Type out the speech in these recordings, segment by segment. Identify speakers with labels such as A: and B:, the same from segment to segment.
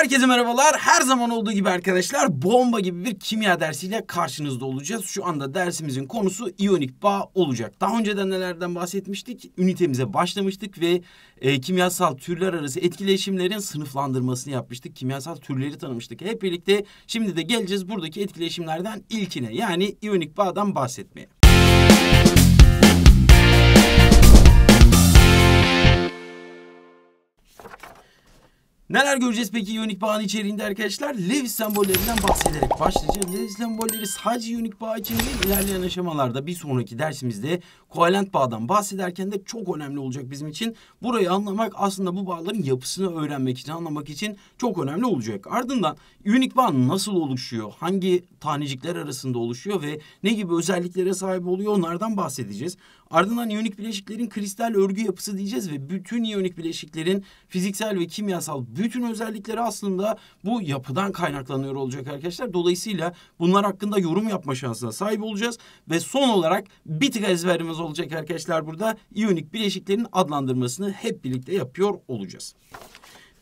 A: Herkese merhabalar. Her zaman olduğu gibi arkadaşlar bomba gibi bir kimya dersiyle karşınızda olacağız. Şu anda dersimizin konusu iyonik bağ olacak. Daha önceden nelerden bahsetmiştik? Ünitemize başlamıştık ve e, kimyasal türler arası etkileşimlerin sınıflandırmasını yapmıştık. Kimyasal türleri tanımıştık. Hep birlikte şimdi de geleceğiz buradaki etkileşimlerden ilkine yani iyonik bağdan bahsetmeye. Neler göreceğiz peki Unique bağın içeriğinde arkadaşlar? Lev sembollerinden bahsederek başlayacağız. Lev sembolleri sadece Unique bağ için değil ilerleyen aşamalarda bir sonraki dersimizde kovalent bağdan bahsederken de çok önemli olacak bizim için. Burayı anlamak aslında bu bağların yapısını öğrenmek için, anlamak için çok önemli olacak. Ardından unik bağ nasıl oluşuyor? Hangi tanecikler arasında oluşuyor ve ne gibi özelliklere sahip oluyor? Onlardan bahsedeceğiz. Ardından iyonik bileşiklerin kristal örgü yapısı diyeceğiz ve bütün iyonik bileşiklerin fiziksel ve kimyasal bütün özellikleri aslında bu yapıdan kaynaklanıyor olacak arkadaşlar. Dolayısıyla bunlar hakkında yorum yapma şansına sahip olacağız ve son olarak bir tık ezberimiz olacak arkadaşlar burada. İyonik bileşiklerin adlandırmasını hep birlikte yapıyor olacağız.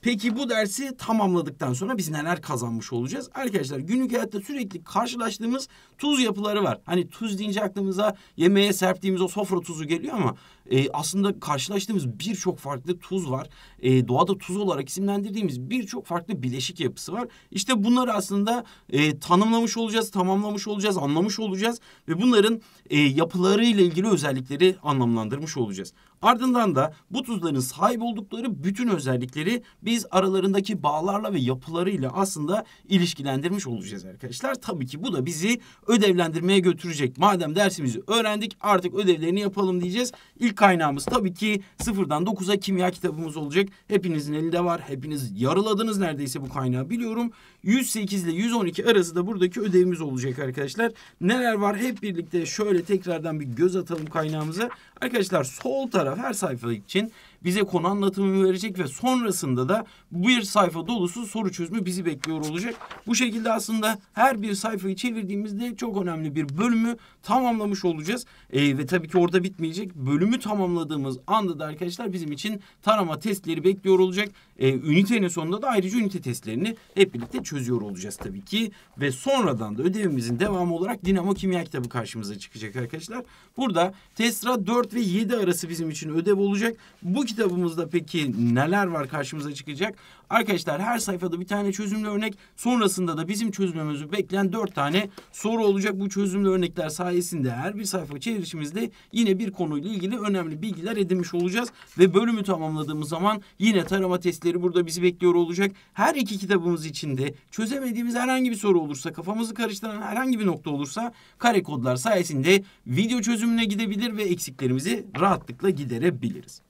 A: Peki bu dersi tamamladıktan sonra biz neler kazanmış olacağız? Arkadaşlar günlük hayatta sürekli karşılaştığımız tuz yapıları var. Hani tuz deyince aklımıza yemeğe serptiğimiz o sofra tuzu geliyor ama e, aslında karşılaştığımız birçok farklı tuz var. E, doğada tuz olarak isimlendirdiğimiz birçok farklı bileşik yapısı var. İşte bunları aslında e, tanımlamış olacağız, tamamlamış olacağız, anlamış olacağız ve bunların e, ile ilgili özellikleri anlamlandırmış olacağız. Ardından da bu tuzların sahip oldukları bütün özellikleri biz aralarındaki bağlarla ve yapılarıyla aslında ilişkilendirmiş olacağız arkadaşlar. Tabii ki bu da bizi ödevlendirmeye götürecek. Madem dersimizi öğrendik artık ödevlerini yapalım diyeceğiz. İlk kaynağımız tabii ki sıfırdan dokuz'a kimya kitabımız olacak. Hepinizin elinde var. Hepiniz yarıladınız neredeyse bu kaynağı biliyorum. 108 ile 112 arası da buradaki ödevimiz olacak arkadaşlar. Neler var hep birlikte şöyle tekrardan bir göz atalım kaynağımıza. Arkadaşlar sol taraf her sayfa için bize konu anlatımı verecek ve sonrasında da bir sayfa dolusu soru çözümü bizi bekliyor olacak. Bu şekilde aslında her bir sayfayı çevirdiğimizde çok önemli bir bölümü tamamlamış olacağız. E, ve tabii ki orada bitmeyecek. Bölümü tamamladığımız anda da arkadaşlar bizim için tarama testleri bekliyor olacak. E, ünitenin sonunda da ayrıca ünite testlerini hep birlikte çözüyor olacağız tabii ki. Ve sonradan da ödevimizin devamı olarak dinamo kimya kitabı karşımıza çıkacak arkadaşlar. Burada test Tesra 4 ve 7 arası bizim için ödev olacak. Bu kitabımızda peki neler var karşımıza çıkacak? Arkadaşlar her sayfada bir tane çözümlü örnek sonrasında da bizim çözümümüzü bekleyen dört tane soru olacak. Bu çözümlü örnekler sayesinde her bir sayfa çevirişimizde yine bir konuyla ilgili önemli bilgiler edinmiş olacağız. Ve bölümü tamamladığımız zaman yine tarama testleri burada bizi bekliyor olacak. Her iki kitabımız içinde çözemediğimiz herhangi bir soru olursa kafamızı karıştıran herhangi bir nokta olursa kare kodlar sayesinde video çözümüne gidebilir ve eksiklerimizi rahatlıkla giderebiliriz.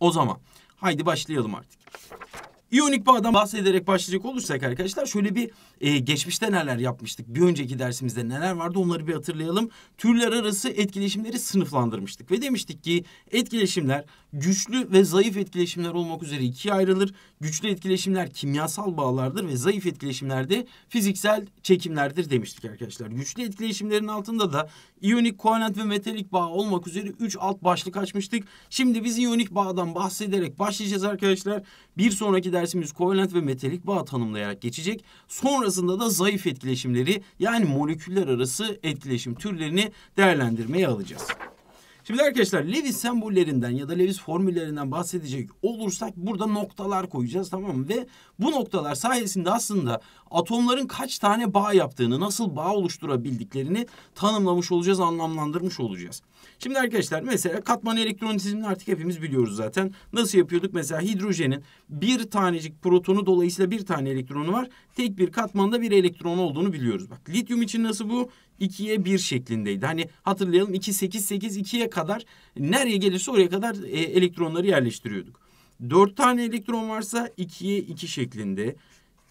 A: O zaman haydi başlayalım artık. İyonik bağdan bahsederek başlayacak olursak arkadaşlar şöyle bir e, geçmişte neler yapmıştık? Bir önceki dersimizde neler vardı onları bir hatırlayalım. Türler arası etkileşimleri sınıflandırmıştık ve demiştik ki etkileşimler güçlü ve zayıf etkileşimler olmak üzere ikiye ayrılır. Güçlü etkileşimler kimyasal bağlardır ve zayıf etkileşimler de fiziksel çekimlerdir demiştik arkadaşlar. Güçlü etkileşimlerin altında da iyonik kovalent ve metalik bağ olmak üzere 3 alt başlık açmıştık. Şimdi biz iyonik bağdan bahsederek başlayacağız arkadaşlar. Bir sonraki dersimiz kovalent ve metalik bağ tanımlayarak geçecek. Sonrasında da zayıf etkileşimleri yani moleküller arası etkileşim türlerini değerlendirmeye alacağız. Şimdi arkadaşlar Lewis sembollerinden ya da Lewis formüllerinden bahsedecek olursak burada noktalar koyacağız tamam mı? Ve bu noktalar sayesinde aslında atomların kaç tane bağ yaptığını, nasıl bağ oluşturabildiklerini tanımlamış olacağız, anlamlandırmış olacağız. Şimdi arkadaşlar mesela katman elektronitizmini artık hepimiz biliyoruz zaten. Nasıl yapıyorduk? Mesela hidrojenin bir tanecik protonu dolayısıyla bir tane elektronu var. Tek bir katmanda bir elektron olduğunu biliyoruz. Bak lityum için nasıl bu? 2'ye 1 şeklindeydi. Hani hatırlayalım 2 8 8 2'ye kadar nereye gelirse oraya kadar e, elektronları yerleştiriyorduk. 4 tane elektron varsa 2'ye 2 şeklinde.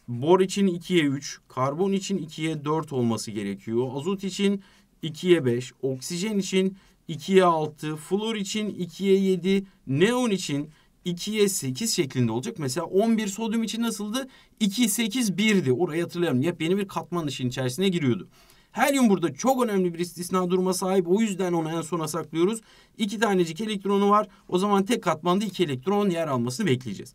A: Bor için 2'ye 3, karbon için 2'ye 4 olması gerekiyor. Azot için 2'ye 5, oksijen için 2'ye 6, flor için 2'ye 7, neon için 2'ye 8 şeklinde olacak. Mesela 11 sodyum için nasıldı? 2, 8, 1'di. Orayı hatırlayalım. Yepyeni bir katman işin içerisine giriyordu. Helyum burada çok önemli bir istisna duruma sahip. O yüzden onu en sona saklıyoruz. İki tanecik elektronu var. O zaman tek katmanda iki elektron yer almasını bekleyeceğiz.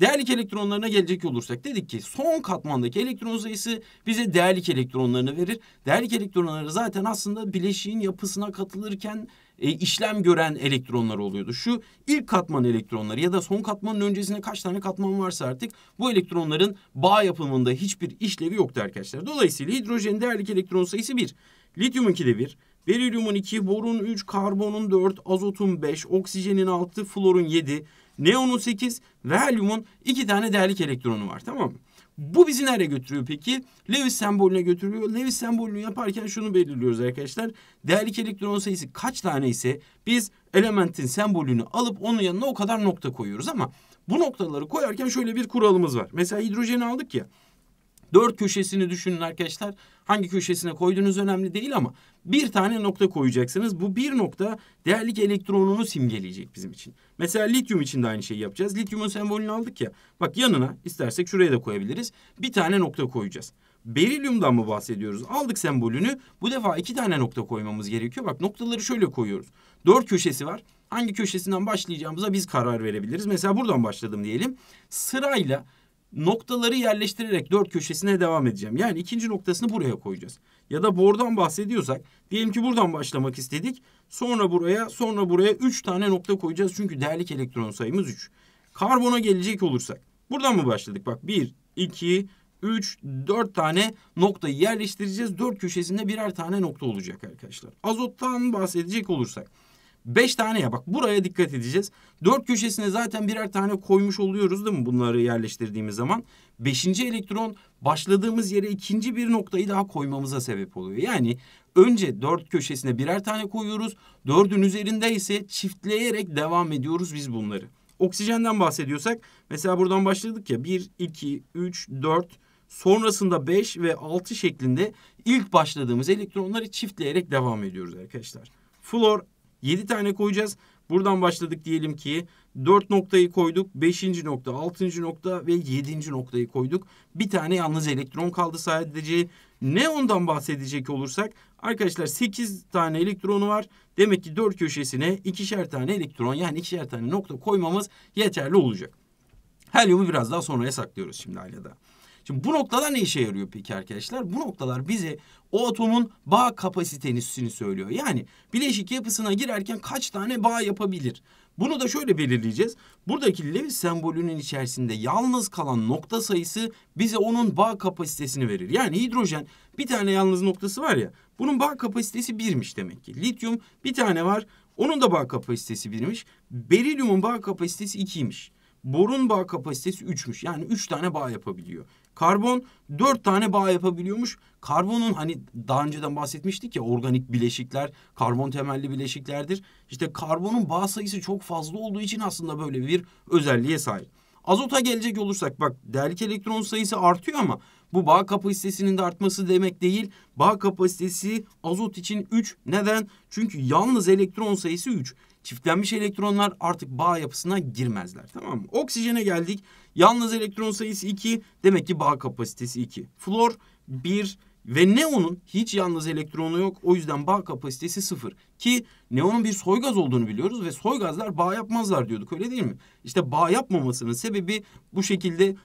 A: Değerlik elektronlarına gelecek olursak dedik ki son katmandaki elektron sayısı bize değerlik elektronlarını verir. Değerlik elektronları zaten aslında bileşiğin yapısına katılırken e, işlem gören elektronlar oluyordu. Şu ilk katman elektronları ya da son katmanın öncesinde kaç tane katman varsa artık bu elektronların bağ yapımında hiçbir işlevi yoktu arkadaşlar. Dolayısıyla hidrojenin değerlik elektron sayısı bir, Lityumunki de bir. Berilyumun 2, borun 3, karbonun 4, azotun 5, oksijenin 6, florun 7, neonun 8 ve helyumun 2 tane değerlik elektronu var tamam mı? Bu bizi nereye götürüyor peki? Lewis sembolüne götürüyor. Lewis sembolünü yaparken şunu belirliyoruz arkadaşlar. Değerlik elektron sayısı kaç tane ise biz elementin sembolünü alıp onun yanına o kadar nokta koyuyoruz ama bu noktaları koyarken şöyle bir kuralımız var. Mesela hidrojeni aldık ya. Dört köşesini düşünün arkadaşlar hangi köşesine koyduğunuz önemli değil ama bir tane nokta koyacaksınız. Bu bir nokta değerlik elektronunu simgeleyecek bizim için. Mesela lityum için de aynı şeyi yapacağız. Lityumun sembolünü aldık ya. Bak yanına istersek şuraya da koyabiliriz. Bir tane nokta koyacağız. Berilyumdan mı bahsediyoruz? Aldık sembolünü. Bu defa iki tane nokta koymamız gerekiyor. Bak noktaları şöyle koyuyoruz. Dört köşesi var. Hangi köşesinden başlayacağımıza biz karar verebiliriz. Mesela buradan başladım diyelim. Sırayla noktaları yerleştirerek dört köşesine devam edeceğim. Yani ikinci noktasını buraya koyacağız. Ya da bordan bahsediyorsak diyelim ki buradan başlamak istedik. Sonra buraya sonra buraya üç tane nokta koyacağız. Çünkü değerlik elektron sayımız üç. Karbona gelecek olursak buradan mı başladık? Bak bir, iki, üç, dört tane noktayı yerleştireceğiz. Dört köşesinde birer tane nokta olacak arkadaşlar. Azottan bahsedecek olursak Beş tane ya bak buraya dikkat edeceğiz. Dört köşesine zaten birer tane koymuş oluyoruz değil mi bunları yerleştirdiğimiz zaman. Beşinci elektron başladığımız yere ikinci bir noktayı daha koymamıza sebep oluyor. Yani önce dört köşesine birer tane koyuyoruz. Dördün üzerinde ise çiftleyerek devam ediyoruz biz bunları. Oksijenden bahsediyorsak mesela buradan başladık ya 1, 2, 3, 4 sonrasında 5 ve 6 şeklinde ilk başladığımız elektronları çiftleyerek devam ediyoruz arkadaşlar. Flor 7 tane koyacağız. Buradan başladık diyelim ki 4 noktayı koyduk, 5. nokta, 6. nokta ve 7. noktayı koyduk. Bir tane yalnız elektron kaldı sadece. Ne ondan bahsedecek olursak arkadaşlar 8 tane elektronu var. Demek ki 4 köşesine ikişer tane elektron yani ikişer tane nokta koymamız yeterli olacak. Helyumu biraz daha sonra saklıyoruz şimdi da. Şimdi bu noktalar ne işe yarıyor peki arkadaşlar? Bu noktalar bize o atomun bağ kapasitesini söylüyor. Yani bileşik yapısına girerken kaç tane bağ yapabilir? Bunu da şöyle belirleyeceğiz. Buradaki Lewis sembolünün içerisinde yalnız kalan nokta sayısı bize onun bağ kapasitesini verir. Yani hidrojen bir tane yalnız noktası var ya bunun bağ kapasitesi birmiş demek ki. Lityum bir tane var onun da bağ kapasitesi birmiş. Berilyumun bağ kapasitesi ikiymiş. Borun bağ kapasitesi üçmüş. Yani üç tane bağ yapabiliyor. Karbon dört tane bağ yapabiliyormuş. Karbonun hani daha önceden bahsetmiştik ya organik bileşikler karbon temelli bileşiklerdir. İşte karbonun bağ sayısı çok fazla olduğu için aslında böyle bir özelliğe sahip. Azota gelecek olursak bak delik elektron sayısı artıyor ama bu bağ kapasitesinin de artması demek değil. Bağ kapasitesi azot için 3. Neden? Çünkü yalnız elektron sayısı 3. Çiftlenmiş elektronlar artık bağ yapısına girmezler. Tamam mı? Oksijene geldik. Yalnız elektron sayısı 2 demek ki bağ kapasitesi 2. Flor 1 ve neonun hiç yalnız elektronu yok. O yüzden bağ kapasitesi sıfır. Ki neonun bir soygaz olduğunu biliyoruz ve soygazlar bağ yapmazlar diyorduk öyle değil mi? İşte bağ yapmamasının sebebi bu şekilde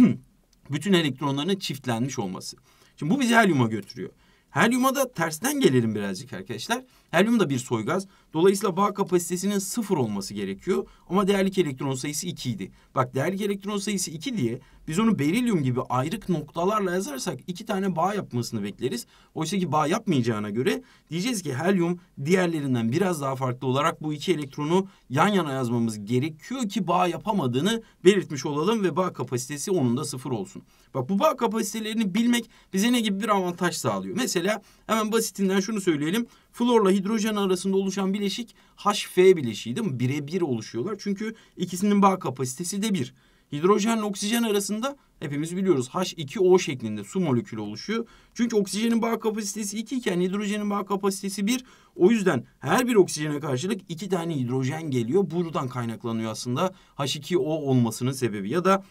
A: bütün elektronların çiftlenmiş olması. Şimdi bu bizi helyuma götürüyor. Helyuma da tersten gelelim birazcık arkadaşlar. Helyum da bir gaz. Dolayısıyla bağ kapasitesinin sıfır olması gerekiyor. Ama değerlik elektron sayısı 2 idi. Bak değerlik elektron sayısı 2 diye biz onu berilyum gibi ayrık noktalarla yazarsak iki tane bağ yapmasını bekleriz. Oysa ki bağ yapmayacağına göre diyeceğiz ki helyum diğerlerinden biraz daha farklı olarak bu iki elektronu yan yana yazmamız gerekiyor ki bağ yapamadığını belirtmiş olalım ve bağ kapasitesi onun da sıfır olsun. Bak bu bağ kapasitelerini bilmek bize ne gibi bir avantaj sağlıyor? Mesela hemen basitinden şunu söyleyelim. Florla hidrojen arasında oluşan bileşik HF bileşiği değil mi? Birebir oluşuyorlar. Çünkü ikisinin bağ kapasitesi de bir. Hidrojenle oksijen arasında hepimiz biliyoruz H2O şeklinde su molekülü oluşuyor. Çünkü oksijenin bağ kapasitesi 2 iken hidrojenin bağ kapasitesi 1. O yüzden her bir oksijene karşılık 2 tane hidrojen geliyor. Buradan kaynaklanıyor aslında H2O olmasının sebebi. Ya da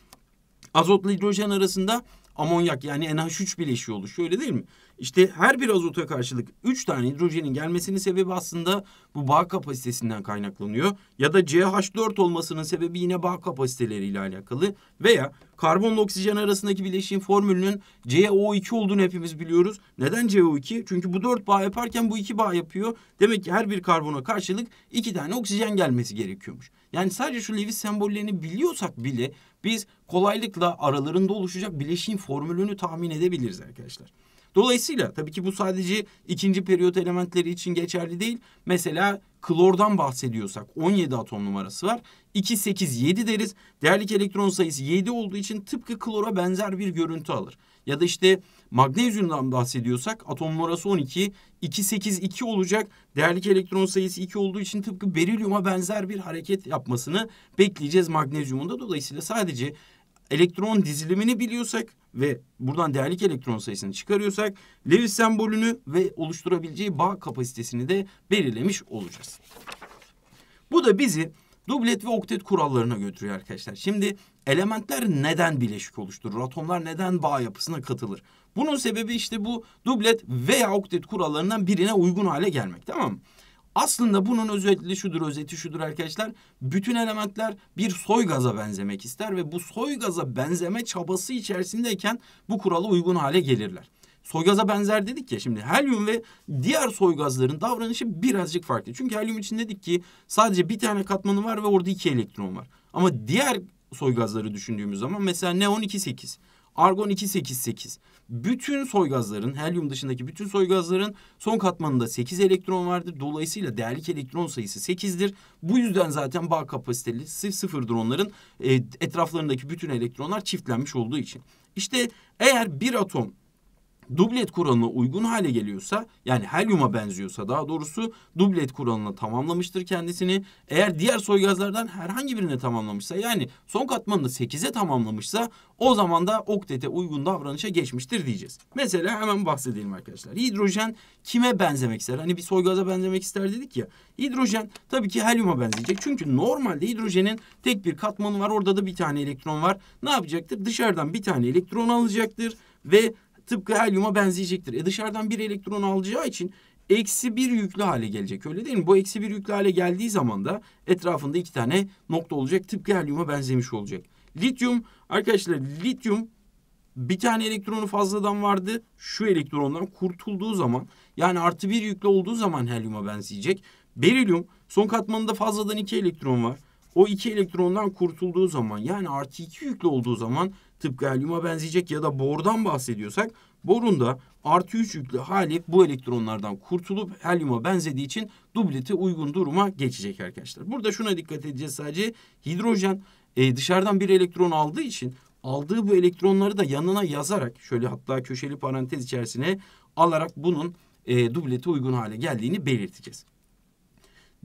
A: azotla hidrojen arasında amonyak yani NH3 bileşiği oluşuyor öyle değil mi? İşte her bir azota karşılık 3 tane hidrojenin gelmesinin sebebi aslında bu bağ kapasitesinden kaynaklanıyor. Ya da CH4 olmasının sebebi yine bağ kapasiteleriyle alakalı. Veya karbonla oksijen arasındaki bileşiğin formülünün CO2 olduğunu hepimiz biliyoruz. Neden CO2? Çünkü bu 4 bağ yaparken bu 2 bağ yapıyor. Demek ki her bir karbona karşılık 2 tane oksijen gelmesi gerekiyormuş. Yani sadece şu Lewis sembollerini biliyorsak bile biz kolaylıkla aralarında oluşacak bileşiğin formülünü tahmin edebiliriz arkadaşlar. Dolayısıyla tabii ki bu sadece ikinci periyot elementleri için geçerli değil. Mesela klordan bahsediyorsak 17 atom numarası var. 2, 8, 7 deriz. Değerlik elektron sayısı 7 olduğu için tıpkı klora benzer bir görüntü alır. Ya da işte magnezyumdan bahsediyorsak atom numarası 12, 2, 8, 2 olacak. Değerlik elektron sayısı 2 olduğu için tıpkı berilyuma benzer bir hareket yapmasını bekleyeceğiz magnezyumunda. Dolayısıyla sadece elektron dizilimini biliyorsak ve buradan değerlik elektron sayısını çıkarıyorsak Lewis sembolünü ve oluşturabileceği bağ kapasitesini de belirlemiş olacağız. Bu da bizi dublet ve oktet kurallarına götürüyor arkadaşlar. Şimdi elementler neden bileşik oluşturur? Atomlar neden bağ yapısına katılır? Bunun sebebi işte bu dublet veya oktet kurallarından birine uygun hale gelmek tamam mı? Aslında bunun özelliği şudur, özeti şudur arkadaşlar. Bütün elementler bir soy benzemek ister ve bu soy benzeme çabası içerisindeyken bu kurala uygun hale gelirler. Soy benzer dedik ya şimdi helyum ve diğer soy davranışı birazcık farklı. Çünkü helyum için dedik ki sadece bir tane katmanı var ve orada iki elektron var. Ama diğer soy düşündüğümüz zaman mesela Ne 12 8 argon 288. Bütün soy gazların, helyum dışındaki bütün soy gazların son katmanında 8 elektron vardır. Dolayısıyla değerlik elektron sayısı 8'dir. Bu yüzden zaten bağ kapasitesi sıfırdır onların. E, etraflarındaki bütün elektronlar çiftlenmiş olduğu için. İşte eğer bir atom dublet kuralına uygun hale geliyorsa yani helyuma benziyorsa daha doğrusu dublet kuralına tamamlamıştır kendisini. Eğer diğer gazlardan herhangi birine tamamlamışsa yani son katmanını 8'e tamamlamışsa o zaman da oktete uygun davranışa geçmiştir diyeceğiz. Mesela hemen bahsedelim arkadaşlar. Hidrojen kime benzemek ister? Hani bir soygaza benzemek ister dedik ya. Hidrojen tabii ki helyuma benzeyecek. Çünkü normalde hidrojenin tek bir katmanı var. Orada da bir tane elektron var. Ne yapacaktır? Dışarıdan bir tane elektron alacaktır ve tıpkı helyuma benzeyecektir. E dışarıdan bir elektron alacağı için eksi bir yüklü hale gelecek öyle değil mi? Bu eksi bir yüklü hale geldiği zaman da etrafında iki tane nokta olacak tıpkı helyuma benzemiş olacak. Lityum arkadaşlar lityum bir tane elektronu fazladan vardı. Şu elektrondan kurtulduğu zaman yani artı bir yüklü olduğu zaman helyuma benzeyecek. Berilyum son katmanında fazladan iki elektron var. O iki elektrondan kurtulduğu zaman yani artı iki yüklü olduğu zaman tıpkı helyuma benzeyecek ya da bordan bahsediyorsak borun da artı 3 yüklü hali bu elektronlardan kurtulup helyuma benzediği için dubleti uygun duruma geçecek arkadaşlar. Burada şuna dikkat edeceğiz sadece hidrojen e, dışarıdan bir elektron aldığı için aldığı bu elektronları da yanına yazarak şöyle hatta köşeli parantez içerisine alarak bunun e, dubleti uygun hale geldiğini belirteceğiz.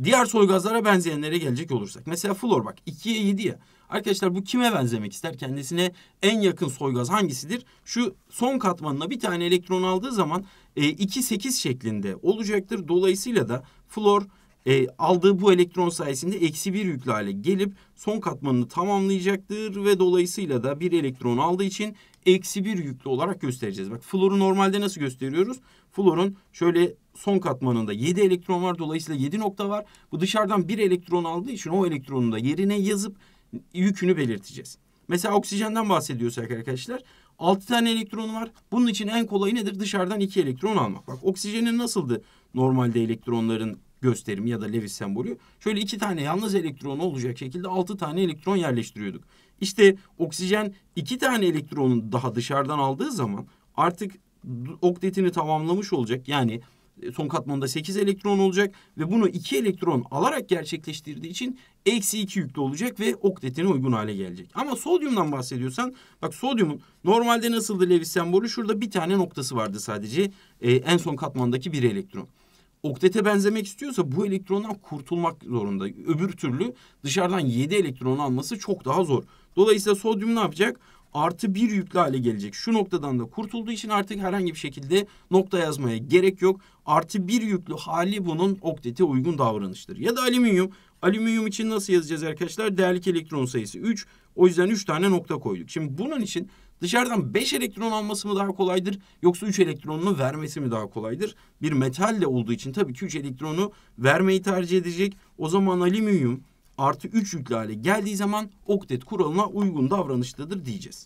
A: Diğer soy gazlara benzeyenlere gelecek olursak. Mesela flor bak 2'ye 7 ya. Arkadaşlar bu kime benzemek ister? Kendisine en yakın soygaz hangisidir? Şu son katmanına bir tane elektron aldığı zaman e, 2-8 şeklinde olacaktır. Dolayısıyla da flor e, aldığı bu elektron sayesinde eksi bir yüklü hale gelip son katmanını tamamlayacaktır ve dolayısıyla da bir elektron aldığı için eksi bir yüklü olarak göstereceğiz. Bak floru normalde nasıl gösteriyoruz? Florun şöyle son katmanında 7 elektron var dolayısıyla 7 nokta var. Bu dışarıdan bir elektron aldığı için o elektronu da yerine yazıp yükünü belirteceğiz. Mesela oksijenden bahsediyorsak arkadaşlar 6 tane elektronu var. Bunun için en kolayı nedir? Dışarıdan 2 elektron almak. Bak oksijenin nasıldı normalde elektronların gösterimi ya da Lewis sembolü. Şöyle 2 tane yalnız elektron olacak şekilde 6 tane elektron yerleştiriyorduk. İşte oksijen 2 tane elektronun daha dışarıdan aldığı zaman artık oktetini tamamlamış olacak. Yani e, son katmanda 8 elektron olacak ve bunu 2 elektron alarak gerçekleştirdiği için eksi 2 yüklü olacak ve oktetine uygun hale gelecek. Ama sodyumdan bahsediyorsan bak sodyumun normalde nasıldı Lewis sembolü? Şurada bir tane noktası vardı sadece e, en son katmandaki bir elektron. Oktete benzemek istiyorsa bu elektrondan kurtulmak zorunda. Öbür türlü dışarıdan 7 elektron alması çok daha zor. Dolayısıyla sodyum ne yapacak? artı bir yüklü hale gelecek. Şu noktadan da kurtulduğu için artık herhangi bir şekilde nokta yazmaya gerek yok. Artı bir yüklü hali bunun oktete uygun davranıştır. Ya da alüminyum. Alüminyum için nasıl yazacağız arkadaşlar? Değerlik elektron sayısı 3. O yüzden 3 tane nokta koyduk. Şimdi bunun için dışarıdan 5 elektron alması mı daha kolaydır yoksa 3 elektronunu vermesi mi daha kolaydır? Bir metal de olduğu için tabii ki 3 elektronu vermeyi tercih edecek. O zaman alüminyum artı 3 yüklü hale geldiği zaman oktet kuralına uygun davranıştadır diyeceğiz.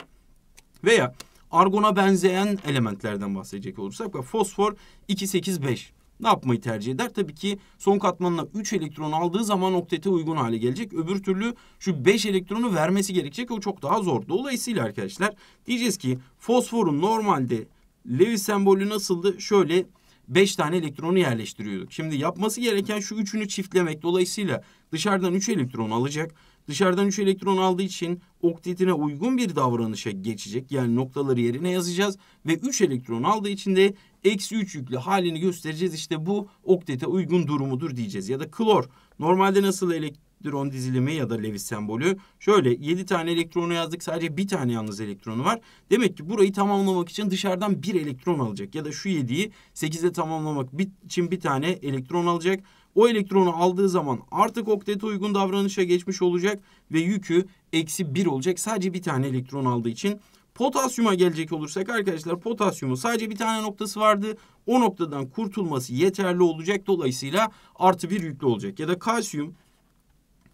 A: Veya argona benzeyen elementlerden bahsedecek olursak ve fosfor 285 ne yapmayı tercih eder? Tabii ki son katmanına 3 elektron aldığı zaman oktete uygun hale gelecek. Öbür türlü şu 5 elektronu vermesi gerekecek. O çok daha zor. Dolayısıyla arkadaşlar diyeceğiz ki fosforun normalde Lewis sembolü nasıldı? Şöyle 5 tane elektronu yerleştiriyorduk. Şimdi yapması gereken şu üçünü çiftlemek. Dolayısıyla dışarıdan 3 elektron alacak. Dışarıdan 3 elektron aldığı için oktetine uygun bir davranışa geçecek. Yani noktaları yerine yazacağız ve 3 elektron aldığı için de eksi 3 yüklü halini göstereceğiz. İşte bu oktete uygun durumudur diyeceğiz. Ya da klor normalde nasıl elektron dron dizilimi ya da Lewis sembolü. Şöyle 7 tane elektronu yazdık sadece bir tane yalnız elektronu var. Demek ki burayı tamamlamak için dışarıdan bir elektron alacak. Ya da şu 7'yi 8'de tamamlamak için bir tane elektron alacak. O elektronu aldığı zaman artık oktete uygun davranışa geçmiş olacak ve yükü eksi 1 olacak. Sadece bir tane elektron aldığı için Potasyuma gelecek olursak arkadaşlar potasyumu sadece bir tane noktası vardı. O noktadan kurtulması yeterli olacak. Dolayısıyla artı bir yüklü olacak. Ya da kalsiyum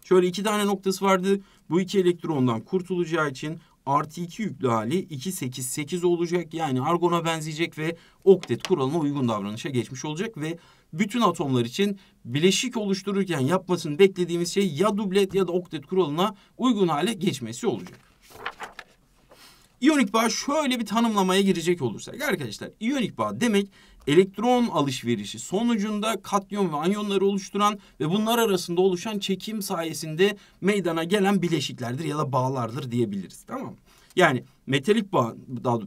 A: Şöyle iki tane noktası vardı. Bu iki elektrondan kurtulacağı için artı iki yüklü hali 288 olacak. Yani argona benzeyecek ve oktet kuralına uygun davranışa geçmiş olacak ve bütün atomlar için bileşik oluştururken yapmasını beklediğimiz şey ya dublet ya da oktet kuralına uygun hale geçmesi olacak. İyonik bağ şöyle bir tanımlamaya girecek olursak arkadaşlar iyonik bağ demek elektron alışverişi sonucunda katyon ve anyonları oluşturan ve bunlar arasında oluşan çekim sayesinde meydana gelen bileşiklerdir ya da bağlardır diyebiliriz. Tamam mı? Yani metalik bağ,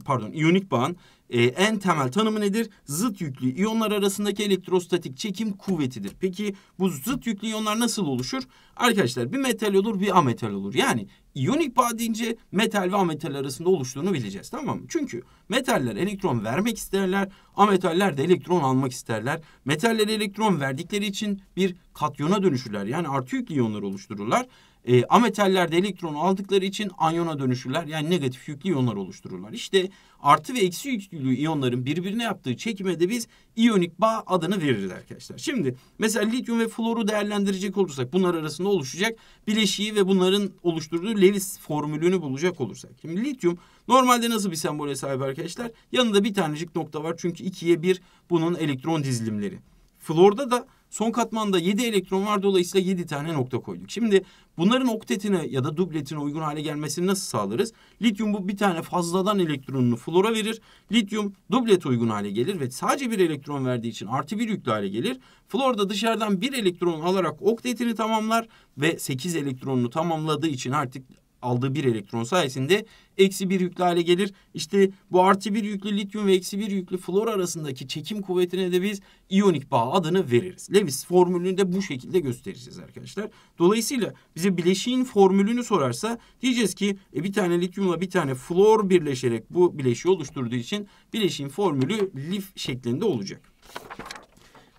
A: pardon iyonik bağın e, en temel tanımı nedir? Zıt yüklü iyonlar arasındaki elektrostatik çekim kuvvetidir. Peki bu zıt yüklü iyonlar nasıl oluşur? Arkadaşlar bir metal olur bir ametal olur. Yani iyonik bağ deyince metal ve ametal arasında oluştuğunu bileceğiz tamam mı? Çünkü metaller elektron vermek isterler, ametaller de elektron almak isterler. Metaller elektron verdikleri için bir katyona dönüşürler. Yani artı yüklü iyonlar oluştururlar. E, ametaller de elektronu aldıkları için anyona dönüşürler. Yani negatif yüklü iyonlar oluştururlar. İşte artı ve eksi yüklü iyonların birbirine yaptığı çekime de biz iyonik bağ adını veririz arkadaşlar. Şimdi mesela lityum ve floru değerlendirecek olursak bunlar arasında oluşacak bileşiği ve bunların oluşturduğu Lewis formülünü bulacak olursak. Şimdi lityum normalde nasıl bir sembole sahip arkadaşlar? Yanında bir tanecik nokta var çünkü ikiye bir bunun elektron dizilimleri. Florda da Son katmanda 7 elektron var dolayısıyla 7 tane nokta koyduk. Şimdi bunların oktetine ya da dubletine uygun hale gelmesini nasıl sağlarız? Lityum bu bir tane fazladan elektronunu flora verir. Lityum dublet uygun hale gelir ve sadece bir elektron verdiği için artı bir yüklü hale gelir. Flor da dışarıdan bir elektron alarak oktetini tamamlar ve 8 elektronunu tamamladığı için artık aldığı bir elektron sayesinde eksi bir yüklü hale gelir. İşte bu artı bir yüklü lityum ve eksi bir yüklü flor arasındaki çekim kuvvetine de biz iyonik bağ adını veririz. Lewis formülünü de bu şekilde göstereceğiz arkadaşlar. Dolayısıyla bize bileşiğin formülünü sorarsa diyeceğiz ki e, bir tane lityumla bir tane flor birleşerek bu bileşiği oluşturduğu için bileşiğin formülü lif şeklinde olacak.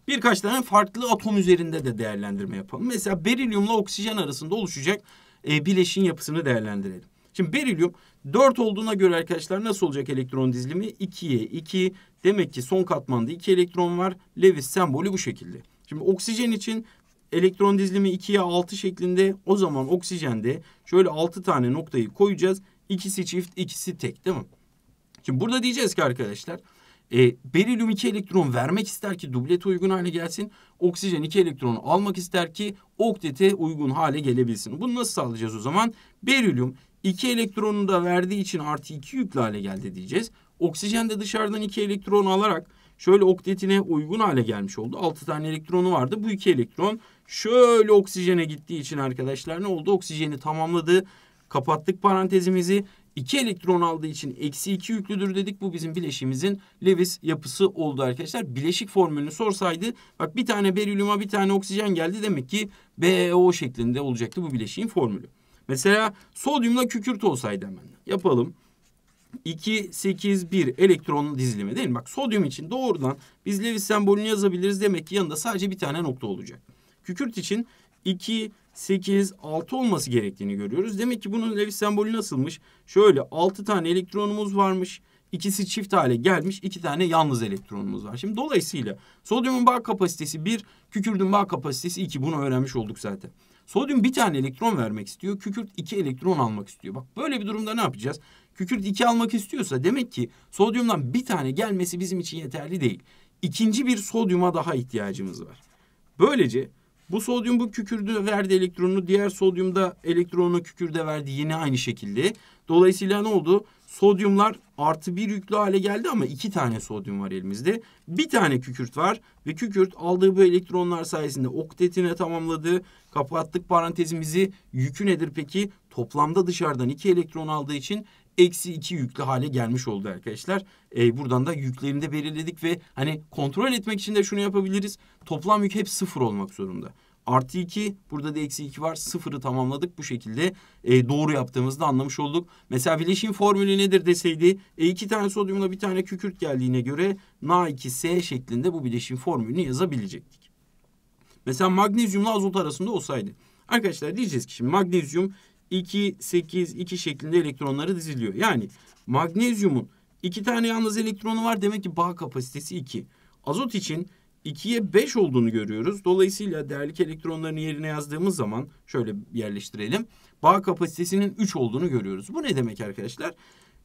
A: Birkaç tane farklı atom üzerinde de değerlendirme yapalım. Mesela berilyumla oksijen arasında oluşacak e, bileşin yapısını değerlendirelim. Şimdi berilyum 4 olduğuna göre arkadaşlar nasıl olacak elektron dizilimi? 2'ye 2. Demek ki son katmanda 2 elektron var. Lewis sembolü bu şekilde. Şimdi oksijen için elektron dizilimi 2'ye 6 şeklinde. O zaman oksijende şöyle 6 tane noktayı koyacağız. İkisi çift, ikisi tek değil mi? Şimdi burada diyeceğiz ki arkadaşlar e, berilyum iki elektron vermek ister ki dublete uygun hale gelsin. Oksijen iki elektronu almak ister ki oktete uygun hale gelebilsin. Bunu nasıl sağlayacağız o zaman? Berilyum iki elektronunu da verdiği için artı iki yüklü hale geldi diyeceğiz. Oksijen de dışarıdan iki elektron alarak şöyle oktetine uygun hale gelmiş oldu. Altı tane elektronu vardı. Bu iki elektron şöyle oksijene gittiği için arkadaşlar ne oldu? Oksijeni tamamladı. Kapattık parantezimizi 2 elektron aldığı için eksi 2 yüklüdür dedik. Bu bizim bileşimizin Lewis yapısı oldu arkadaşlar. Bileşik formülünü sorsaydı bak bir tane berilyuma bir tane oksijen geldi. Demek ki BeO şeklinde olacaktı bu bileşiğin formülü. Mesela sodyumla kükürt olsaydı hemen. Yapalım. 2, 8, 1 elektron dizilimi değil mi? Bak sodyum için doğrudan biz Lewis sembolünü yazabiliriz. Demek ki yanında sadece bir tane nokta olacak. Kükürt için 2, 8, 6 olması gerektiğini görüyoruz. Demek ki bunun Lewis sembolü nasılmış? Şöyle 6 tane elektronumuz varmış. İkisi çift hale gelmiş. iki tane yalnız elektronumuz var. Şimdi dolayısıyla sodyumun bağ kapasitesi 1, kükürdün bağ kapasitesi 2. Bunu öğrenmiş olduk zaten. Sodyum bir tane elektron vermek istiyor. Kükürt 2 elektron almak istiyor. Bak böyle bir durumda ne yapacağız? Kükürt 2 almak istiyorsa demek ki sodyumdan bir tane gelmesi bizim için yeterli değil. İkinci bir sodyuma daha ihtiyacımız var. Böylece bu sodyum bu kükürdü verdi elektronunu. Diğer sodyumda elektronunu kükürde verdi yine aynı şekilde. Dolayısıyla ne oldu? Sodyumlar artı bir yüklü hale geldi ama iki tane sodyum var elimizde. Bir tane kükürt var ve kükürt aldığı bu elektronlar sayesinde oktetine tamamladı. Kapattık parantezimizi. Yükü nedir peki? Toplamda dışarıdan iki elektron aldığı için eksi iki yüklü hale gelmiş oldu arkadaşlar. E, buradan da yüklerini de belirledik ve hani kontrol etmek için de şunu yapabiliriz. Toplam yük hep sıfır olmak zorunda. Artı 2 burada da eksi 2 var sıfırı tamamladık bu şekilde e, doğru yaptığımızda anlamış olduk. Mesela bileşim formülü nedir deseydi e, iki tane sodyumla bir tane kükürt geldiğine göre Na2S şeklinde bu bileşim formülünü yazabilecektik. Mesela magnezyumla azot arasında olsaydı. Arkadaşlar diyeceğiz ki şimdi magnezyum 2, 8, 2 şeklinde elektronları diziliyor. Yani magnezyumun iki tane yalnız elektronu var demek ki bağ kapasitesi 2. Azot için 2'ye 5 olduğunu görüyoruz. Dolayısıyla değerlik elektronlarını yerine yazdığımız zaman şöyle yerleştirelim. Bağ kapasitesinin 3 olduğunu görüyoruz. Bu ne demek arkadaşlar?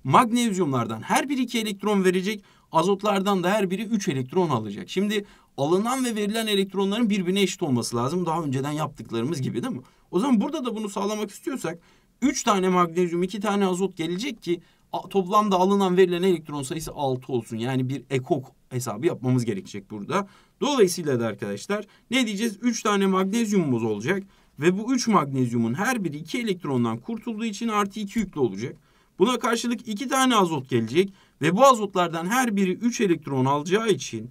A: Magnezyumlardan her biri 2 elektron verecek. Azotlardan da her biri 3 elektron alacak. Şimdi alınan ve verilen elektronların birbirine eşit olması lazım. Daha önceden yaptıklarımız gibi değil mi? O zaman burada da bunu sağlamak istiyorsak üç tane magnezyum, iki tane azot gelecek ki toplamda alınan verilen elektron sayısı altı olsun. Yani bir ekok hesabı yapmamız gerekecek burada. Dolayısıyla da arkadaşlar ne diyeceğiz? Üç tane magnezyumumuz olacak ve bu üç magnezyumun her biri iki elektrondan kurtulduğu için artı iki yüklü olacak. Buna karşılık iki tane azot gelecek ve bu azotlardan her biri üç elektron alacağı için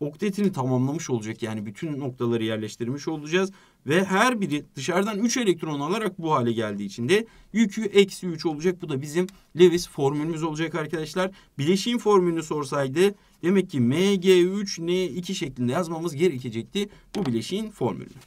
A: oktetini tamamlamış olacak. Yani bütün noktaları yerleştirmiş olacağız ve her biri dışarıdan 3 elektron alarak bu hale geldiği için de yükü eksi 3 olacak. Bu da bizim Lewis formülümüz olacak arkadaşlar. Bileşiğin formülünü sorsaydı demek ki Mg3N2 şeklinde yazmamız gerekecekti bu bileşiğin formülünü.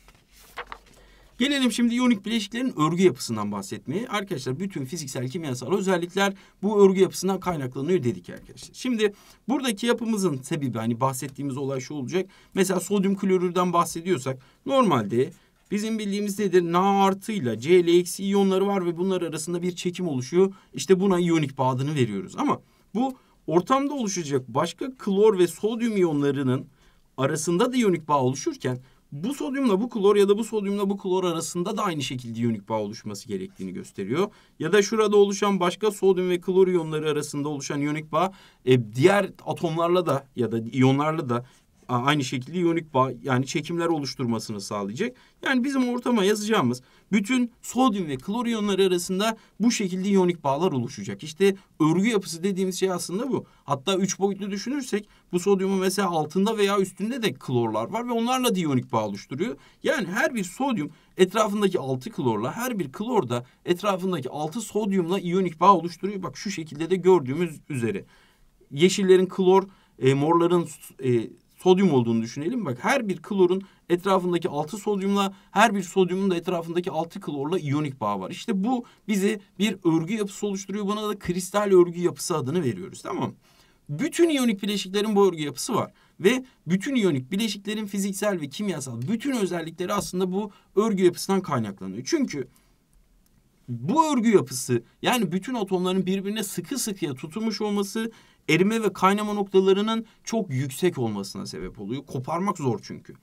A: Gelelim şimdi iyonik bileşiklerin örgü yapısından bahsetmeye. Arkadaşlar bütün fiziksel kimyasal özellikler bu örgü yapısından kaynaklanıyor dedik arkadaşlar. Şimdi buradaki yapımızın sebebi hani bahsettiğimiz olay şu olacak. Mesela sodyum klorürden bahsediyorsak normalde Bizim bildiğimiz nedir? Na artıyla C ile iyonları var ve bunlar arasında bir çekim oluşuyor. İşte buna iyonik bağ adını veriyoruz. Ama bu ortamda oluşacak başka klor ve sodyum iyonlarının arasında da iyonik bağ oluşurken bu sodyumla bu klor ya da bu sodyumla bu klor arasında da aynı şekilde iyonik bağ oluşması gerektiğini gösteriyor. Ya da şurada oluşan başka sodyum ve klor iyonları arasında oluşan iyonik bağ e, diğer atomlarla da ya da iyonlarla da aynı şekilde iyonik bağ yani çekimler oluşturmasını sağlayacak. Yani bizim ortama yazacağımız bütün sodyum ve klor iyonları arasında bu şekilde iyonik bağlar oluşacak. İşte örgü yapısı dediğimiz şey aslında bu. Hatta üç boyutlu düşünürsek bu sodyumun mesela altında veya üstünde de klorlar var ve onlarla da iyonik bağ oluşturuyor. Yani her bir sodyum etrafındaki altı klorla her bir klor da etrafındaki altı sodyumla iyonik bağ oluşturuyor. Bak şu şekilde de gördüğümüz üzere. Yeşillerin klor, e, morların e, sodyum olduğunu düşünelim. Bak her bir klorun etrafındaki altı sodyumla her bir sodyumun da etrafındaki altı klorla iyonik bağ var. İşte bu bize bir örgü yapısı oluşturuyor. Buna da kristal örgü yapısı adını veriyoruz tamam mı? Bütün iyonik bileşiklerin bu örgü yapısı var ve bütün iyonik bileşiklerin fiziksel ve kimyasal bütün özellikleri aslında bu örgü yapısından kaynaklanıyor. Çünkü bu örgü yapısı yani bütün atomların birbirine sıkı sıkıya tutunmuş olması erime ve kaynama noktalarının çok yüksek olmasına sebep oluyor. Koparmak zor çünkü.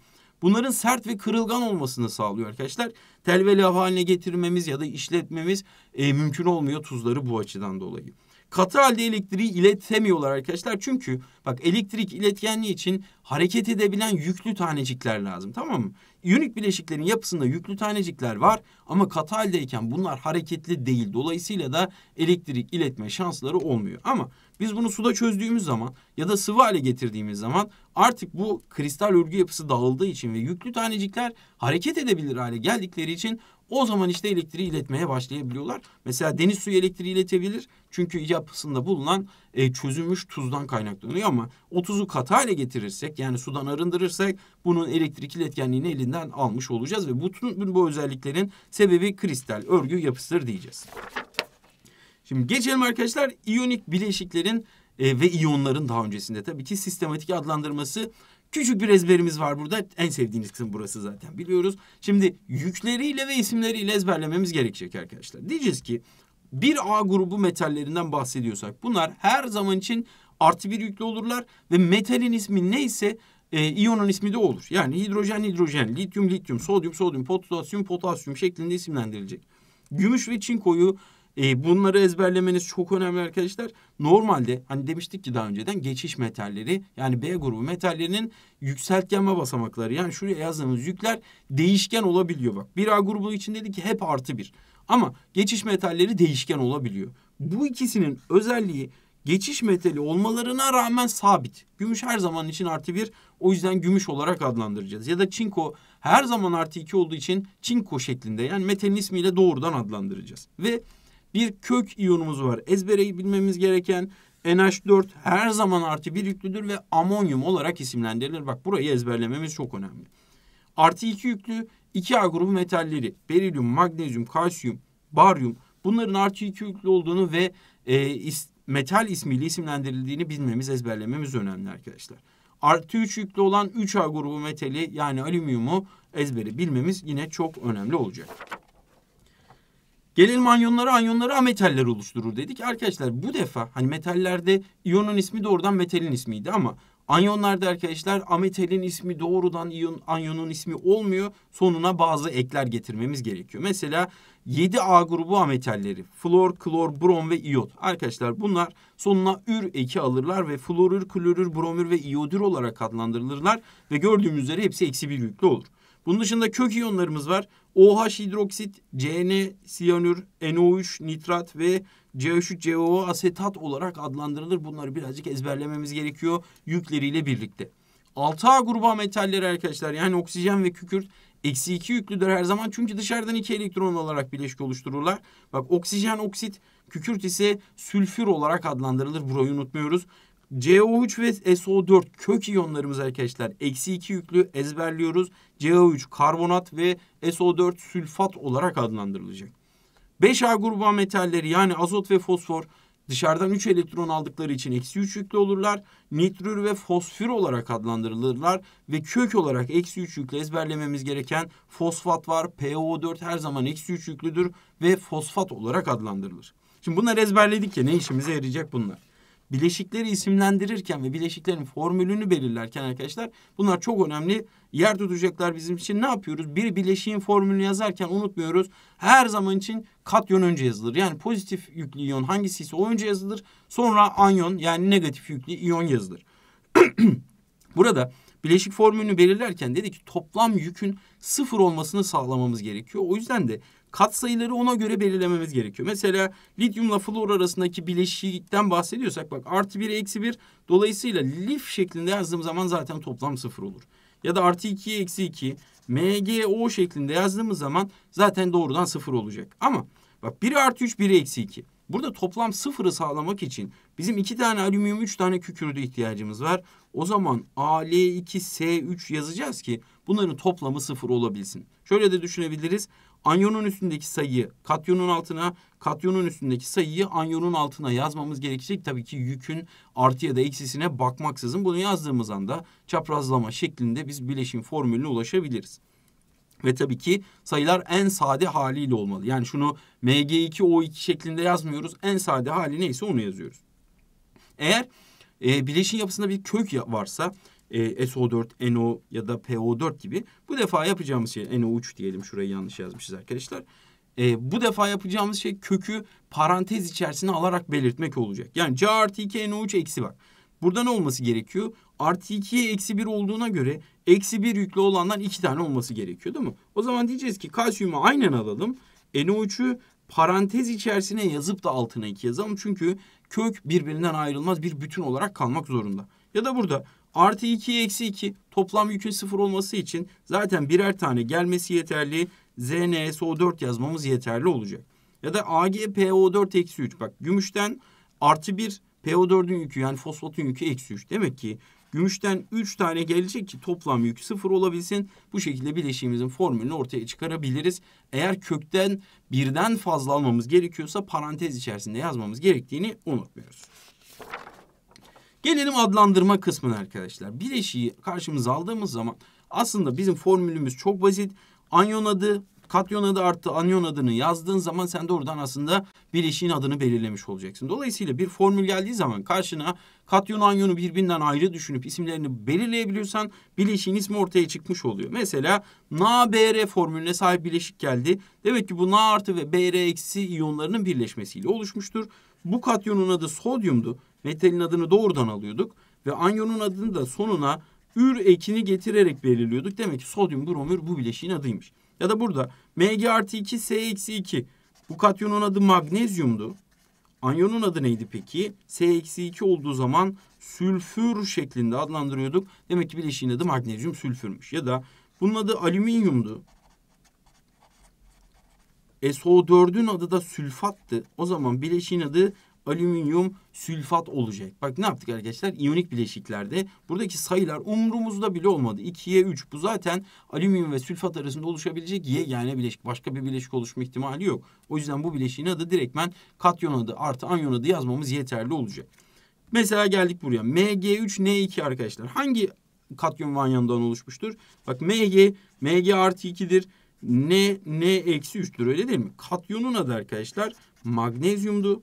A: Bunların sert ve kırılgan olmasını sağlıyor arkadaşlar. Tel ve lava haline getirmemiz ya da işletmemiz e, mümkün olmuyor tuzları bu açıdan dolayı. Katı halde elektriği iletemiyorlar arkadaşlar. Çünkü bak elektrik iletkenliği için hareket edebilen yüklü tanecikler lazım tamam mı? İyonik bileşiklerin yapısında yüklü tanecikler var ama katı haldeyken bunlar hareketli değil. Dolayısıyla da elektrik iletme şansları olmuyor. Ama biz bunu suda çözdüğümüz zaman ya da sıvı hale getirdiğimiz zaman artık bu kristal örgü yapısı dağıldığı için ve yüklü tanecikler hareket edebilir hale geldikleri için o zaman işte elektriği iletmeye başlayabiliyorlar. Mesela deniz suyu elektriği iletebilir. Çünkü yapısında bulunan e, çözülmüş tuzdan kaynaklanıyor ama o tuzu katı hale getirirsek yani sudan arındırırsak bunun elektrik iletkenliğini elinden almış olacağız ve bütün bu özelliklerin sebebi kristal örgü yapısıdır diyeceğiz. Şimdi geçelim arkadaşlar iyonik bileşiklerin e, ve iyonların daha öncesinde tabii ki sistematik adlandırması. Küçük bir ezberimiz var burada. En sevdiğiniz kısım burası zaten biliyoruz. Şimdi yükleriyle ve isimleriyle ezberlememiz gerekecek arkadaşlar. Diyeceğiz ki bir A grubu metallerinden bahsediyorsak bunlar her zaman için artı bir yüklü olurlar ve metalin ismi neyse e, iyonun ismi de olur. Yani hidrojen hidrojen, lityum lityum, sodyum sodyum, potasyum potasyum şeklinde isimlendirilecek. Gümüş ve çinkoyu e, bunları ezberlemeniz çok önemli arkadaşlar. Normalde hani demiştik ki daha önceden geçiş metalleri yani B grubu metallerinin yükseltgenme basamakları yani şuraya yazdığımız yükler değişken olabiliyor bak. Bir A grubu için dedi ki hep artı bir. Ama geçiş metalleri değişken olabiliyor. Bu ikisinin özelliği geçiş metali olmalarına rağmen sabit. Gümüş her zaman için artı bir o yüzden gümüş olarak adlandıracağız. Ya da çinko her zaman artı iki olduğu için çinko şeklinde yani metalin ismiyle doğrudan adlandıracağız. Ve bir kök iyonumuz var. Ezbere bilmemiz gereken NH4 her zaman artı bir yüklüdür ve amonyum olarak isimlendirilir. Bak burayı ezberlememiz çok önemli. Artı iki yüklü iki a grubu metalleri berilyum, magnezyum, kalsiyum, baryum bunların artı iki yüklü olduğunu ve e, is, metal ismiyle isimlendirildiğini bilmemiz, ezberlememiz önemli arkadaşlar. Artı üç yüklü olan 3A grubu metali yani alüminyumu ezberi bilmemiz yine çok önemli olacak. Gelelim anyonları anyonları ametaller oluşturur dedik. Arkadaşlar bu defa hani metallerde iyonun ismi doğrudan metalin ismiydi ama anyonlarda arkadaşlar ametalin ismi doğrudan iyon, anyonun ismi olmuyor. Sonuna bazı ekler getirmemiz gerekiyor. Mesela 7A grubu ametalleri flor, klor, brom ve iyot. Arkadaşlar bunlar sonuna ür eki alırlar ve florür, klorür, bromür ve iyodür olarak adlandırılırlar. Ve gördüğümüz üzere hepsi eksi bir yüklü olur. Bunun dışında kök iyonlarımız var. OH hidroksit, CN siyanür, NO3 nitrat ve co 3 coo asetat olarak adlandırılır. Bunları birazcık ezberlememiz gerekiyor yükleriyle birlikte. 6A grubu metalleri arkadaşlar yani oksijen ve kükürt eksi 2 yüklüdür her zaman. Çünkü dışarıdan 2 elektron olarak bileşki oluştururlar. Bak oksijen oksit, kükürt ise sülfür olarak adlandırılır. Burayı unutmuyoruz. CO3 ve SO4 kök iyonlarımız arkadaşlar eksi 2 yüklü ezberliyoruz co 3 karbonat ve SO4 sülfat olarak adlandırılacak. 5A grubu metalleri yani azot ve fosfor dışarıdan 3 elektron aldıkları için eksi 3 yüklü olurlar. Nitrür ve fosfür olarak adlandırılırlar ve kök olarak eksi 3 yüklü ezberlememiz gereken fosfat var. PO4 her zaman eksi 3 yüklüdür ve fosfat olarak adlandırılır. Şimdi bunları ezberledik ya ne işimize yarayacak bunlar? bileşikleri isimlendirirken ve bileşiklerin formülünü belirlerken arkadaşlar bunlar çok önemli yer tutacaklar bizim için. Ne yapıyoruz? Bir bileşiğin formülünü yazarken unutmuyoruz. Her zaman için katyon önce yazılır. Yani pozitif yüklü iyon hangisi ise o önce yazılır. Sonra anyon yani negatif yüklü iyon yazılır. Burada bileşik formülünü belirlerken dedi ki toplam yükün sıfır olmasını sağlamamız gerekiyor. O yüzden de katsayıları ona göre belirlememiz gerekiyor. Mesela lityumla flor arasındaki bileşikten bahsediyorsak bak artı bir eksi bir dolayısıyla lif şeklinde yazdığım zaman zaten toplam sıfır olur. Ya da artı iki eksi iki MGO şeklinde yazdığımız zaman zaten doğrudan sıfır olacak. Ama bak biri artı üç biri eksi iki. Burada toplam sıfırı sağlamak için bizim iki tane alüminyum, üç tane kükürde ihtiyacımız var. O zaman Al2S3 yazacağız ki bunların toplamı sıfır olabilsin. Şöyle de düşünebiliriz. Anyonun üstündeki sayıyı katyonun altına, katyonun üstündeki sayıyı anyonun altına yazmamız gerekecek. Tabii ki yükün artı ya da eksisine bakmaksızın bunu yazdığımız anda çaprazlama şeklinde biz bileşim formülüne ulaşabiliriz. Ve tabii ki sayılar en sade haliyle olmalı. Yani şunu MG2O2 şeklinde yazmıyoruz. En sade hali neyse onu yazıyoruz. Eğer e, bileşin yapısında bir kök varsa e, SO4, NO ya da PO4 gibi. Bu defa yapacağımız şey NO3 diyelim şurayı yanlış yazmışız arkadaşlar. E, bu defa yapacağımız şey kökü parantez içerisine alarak belirtmek olacak. Yani C artı 2 NO3 eksi var. Burada ne olması gerekiyor? Artı 2'ye eksi 1 olduğuna göre eksi 1 yüklü olandan 2 tane olması gerekiyor değil mi? O zaman diyeceğiz ki kalsiyumu aynen alalım. NO3'ü parantez içerisine yazıp da altına 2 yazalım. Çünkü kök birbirinden ayrılmaz bir bütün olarak kalmak zorunda. Ya da burada Artı 2'ye eksi 2 toplam yükün 0 olması için zaten birer tane gelmesi yeterli. ZNSO4 yazmamız yeterli olacak. Ya da AgPO4 eksi 3 bak gümüşten artı 1 PO4'ün yükü yani fosfatın yükü eksi 3. Demek ki gümüşten 3 tane gelecek ki toplam yük 0 olabilsin. Bu şekilde bileşiğimizin formülünü ortaya çıkarabiliriz. Eğer kökten birden fazla almamız gerekiyorsa parantez içerisinde yazmamız gerektiğini unutmuyoruz. Gelelim adlandırma kısmına arkadaşlar. Bir eşiği karşımıza aldığımız zaman aslında bizim formülümüz çok basit. Anyon adı, katyon adı artı anyon adını yazdığın zaman sen de oradan aslında bileşiğin adını belirlemiş olacaksın. Dolayısıyla bir formül geldiği zaman karşına katyon anyonu birbirinden ayrı düşünüp isimlerini belirleyebiliyorsan bileşiğin ismi ortaya çıkmış oluyor. Mesela NaBr formülüne sahip bileşik geldi. Demek ki bu Na artı ve Br eksi iyonlarının birleşmesiyle oluşmuştur. Bu katyonun adı sodyumdu metalin adını doğrudan alıyorduk ve anyonun adını da sonuna ür ekini getirerek belirliyorduk. Demek ki sodyum bromür bu bileşiğin adıymış. Ya da burada Mg artı 2 S eksi 2 bu katyonun adı magnezyumdu. Anyonun adı neydi peki? S-2 olduğu zaman sülfür şeklinde adlandırıyorduk. Demek ki bileşiğin adı magnezyum sülfürmüş. Ya da bunun adı alüminyumdu. SO4'ün adı da sülfattı. O zaman bileşiğin adı alüminyum sülfat olacak. Bak ne yaptık arkadaşlar? İyonik bileşiklerde buradaki sayılar umrumuzda bile olmadı. 2'ye 3 bu zaten alüminyum ve sülfat arasında oluşabilecek yegane bileşik. Başka bir bileşik oluşma ihtimali yok. O yüzden bu bileşiğin adı direktmen katyon adı artı anyon adı yazmamız yeterli olacak. Mesela geldik buraya. Mg3N2 arkadaşlar. Hangi katyon vanyondan oluşmuştur? Bak Mg, Mg artı 2'dir. N, N eksi 3'tür öyle değil mi? Katyonun adı arkadaşlar magnezyumdu.